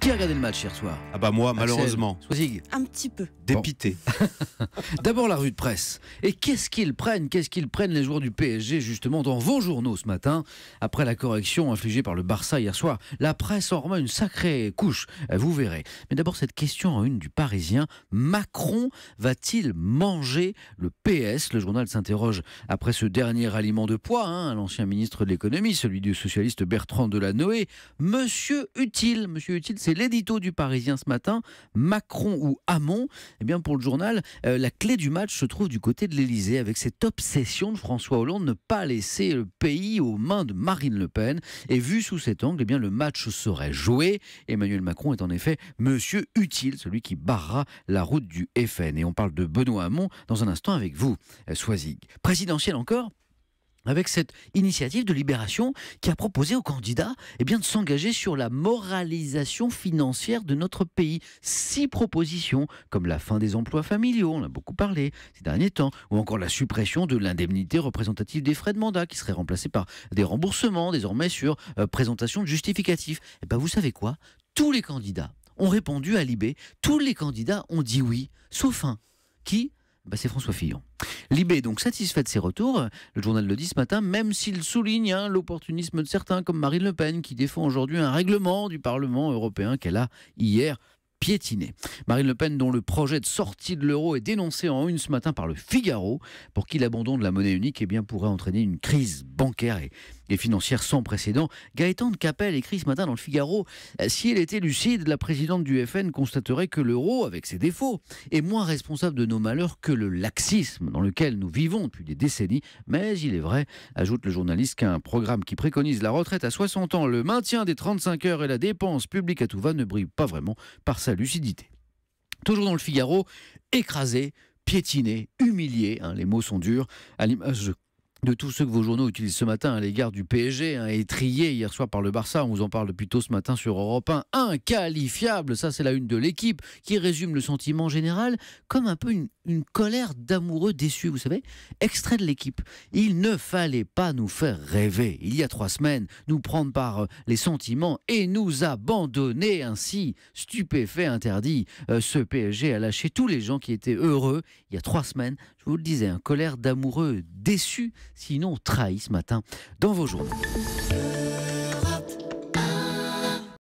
qui a regardé le match hier soir Ah bah moi, malheureusement. Un petit peu. Dépité. D'abord la rue de presse. Et qu'est-ce qu'ils prennent Qu'est-ce qu'ils prennent les joueurs du PSG justement dans vos journaux ce matin Après la correction infligée par le Barça hier soir, la presse en remet une sacrée couche. Vous verrez. Mais d'abord cette question en une du Parisien. Macron va-t-il manger le PS Le journal s'interroge après ce dernier aliment de poids hein, l'ancien ministre de l'économie, celui du socialiste Bertrand Delanoë. Monsieur Utile, Monsieur Utile, c'est l'édito du Parisien ce matin, Macron ou Hamon, eh bien pour le journal, euh, la clé du match se trouve du côté de l'Elysée, avec cette obsession de François Hollande de ne pas laisser le pays aux mains de Marine Le Pen. Et vu sous cet angle, eh bien le match serait joué. Emmanuel Macron est en effet monsieur utile, celui qui barrera la route du FN. Et on parle de Benoît Hamon dans un instant avec vous, euh, Soisig. Présidentiel encore avec cette initiative de libération qui a proposé aux candidats eh bien, de s'engager sur la moralisation financière de notre pays. Six propositions, comme la fin des emplois familiaux, on a beaucoup parlé ces derniers temps, ou encore la suppression de l'indemnité représentative des frais de mandat qui serait remplacée par des remboursements désormais sur euh, présentation de justificatifs. Et eh bien, vous savez quoi Tous les candidats ont répondu à l'IB, tous les candidats ont dit oui, sauf un. Qui ben, C'est François Fillon. Libé donc satisfait de ses retours. Le journal le dit ce matin, même s'il souligne hein, l'opportunisme de certains comme Marine Le Pen qui défend aujourd'hui un règlement du Parlement européen qu'elle a hier piétiné. Marine Le Pen, dont le projet de sortie de l'euro est dénoncé en une ce matin par le Figaro, pour qui l'abandon de la monnaie unique et eh bien, pourrait entraîner une crise bancaire et et financière sans précédent. Gaëtan de Capelle écrit ce matin dans le Figaro euh, Si elle était lucide, la présidente du FN constaterait que l'euro, avec ses défauts, est moins responsable de nos malheurs que le laxisme dans lequel nous vivons depuis des décennies. Mais il est vrai, ajoute le journaliste, qu'un programme qui préconise la retraite à 60 ans, le maintien des 35 heures et la dépense publique à tout va ne brille pas vraiment par sa lucidité. Toujours dans le Figaro, écrasé, piétiné, humilié, hein, les mots sont durs, à l'image euh, de tous ceux que vos journaux utilisent ce matin à l'égard du PSG, hein, étrié hier soir par le Barça, on vous en parle depuis tôt ce matin sur Europe 1, inqualifiable, ça c'est la une de l'équipe, qui résume le sentiment général comme un peu une, colère d'amoureux déçus, vous savez, extrait de l'équipe. Il ne fallait pas nous faire rêver, il y a trois semaines, nous prendre par euh, les sentiments et nous abandonner ainsi, stupéfait, interdit. Euh, ce PSG a lâché tous les gens qui étaient heureux il y a trois semaines, je vous le disais, un hein, colère d'amoureux déçus Sinon, on trahit ce matin dans vos journaux.